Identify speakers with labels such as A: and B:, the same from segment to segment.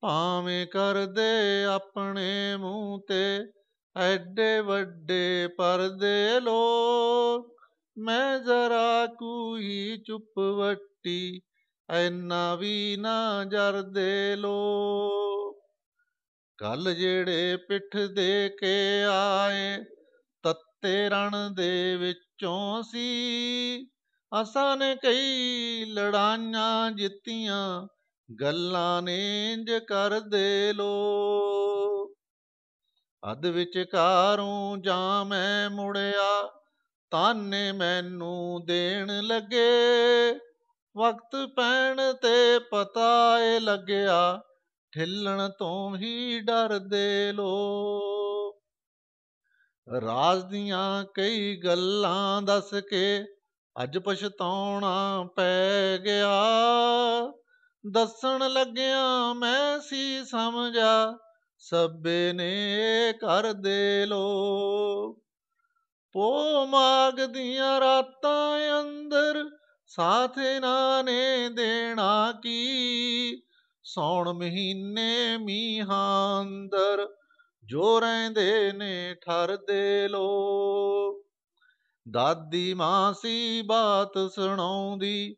A: ਭਾਵੇਂ ਕਰਦੇ ਆਪਣੇ ਮੂੰਹ ਤੇ ਐਡੇ ਵੱਡੇ ਪਰਦੇ ਲੋਕ ਮੈਂ ਜ਼ਰਾ ਕੋਈ ਚੁੱਪ ਵੱਟੀ ਐਨਾ ਵੀ ਨਾ ਜਰਦੇ ਲੋ ਕੱਲ ਜਿਹੜੇ ਪਿੱਠ ਦੇ ਕੇ ਆਏ ਤੱਤੇ ਰਣ ਦੇ ਵਿੱਚੋਂ ਸੀ ਅਸਾਂ ਨੇ ਕਈ ਲੜਾਈਆਂ ਜਿੱਤੀਆਂ ਗੱਲਾਂ ਨੇਂਜ ਕਰਦੇ ਲੋ ਅਦ ਵਿਚਕਾਰੋਂ ਜਾਂ ਮੈਂ ਮੁੜਿਆ ਤਾਨੇ ਮੈਨੂੰ ਦੇਣ ਲੱਗੇ ਵਕਤ ਪੈਣ ਤੇ ਪਤਾ ਏ ਲੱਗਿਆ ਠਿੱਲਣ ਤੋਂ ਹੀ ਡਰਦੇ ਲੋ ਰਾਜ ਦੀਆਂ ਕਈ ਗੱਲਾਂ ਦੱਸ ਕੇ ਅੱਜ ਪਛਤਾਉਣਾ ਪੈ ਗਿਆ ਦੱਸਣ ਲੱਗਿਆ ਮੈਂ ਸੀ ਸਮਝਾ ਸਭੇ ਨੇ ਕਰ ਦੇ ਲੋ ਪੋ ਮਾਗ ਦੀਆਂ ਰਾਤਾਂ ਅੰਦਰ ਸਾਥ ਨਾ ਨੇ ਦੇਣਾ ਕੀ ਸੌਣ ਮਹੀਨੇ ਮੀਹਾਂ ਅੰਦਰ ਜੋ ਰਹਿੰਦੇ ਨੇ ਠਰਦੇ ਲੋ ਦਾਦੀ ਮਾਂ ਸੀ ਬਾਤ ਸੁਣਾਉਂਦੀ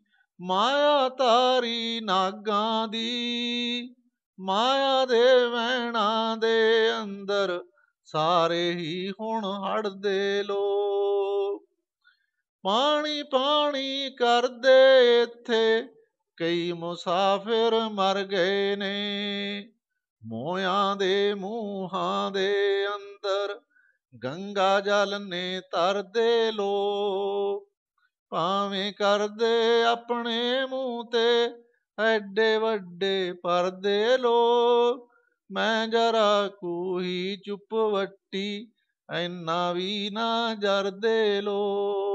A: ਮਾਇਆ ਤਾਰੀ ਨਾਗਾ ਦੀ ਮਾਇਆ ਦੇ ਵਹਿਣਾ ਦੇ ਅੰਦਰ ਸਾਰੇ ਹੀ ਹੁਣ ਹੜਦੇ ਲੋ ਪਾਣੀ ਪਾਣੀ ਕਰਦੇ ਇੱਥੇ ਕਈ ਮੁਸਾਫਿਰ ਮਰ ਗਏ ਨੇ ਮੋਹਾਂ ਦੇ ਮੂੰਹਾਂ ਦੇ ਅੰਦਰ ਗੰਗਾ ਜਲ ਨੇ ਤਰਦੇ ਲੋ ਭਾਵੇਂ ਕਰਦੇ ਆਪਣੇ ਮੂੰਹ ਤੇ ਐਡੇ ਵੱਡੇ ਪਰਦੇ ਲੋਕ ਮੈਂ ਜਰਾ ਕੂਹੀ ਚੁੱਪ ਵੱਟੀ ਐਨਾ ਵੀ ਨਾ ਜਰਦੇ ਲੋ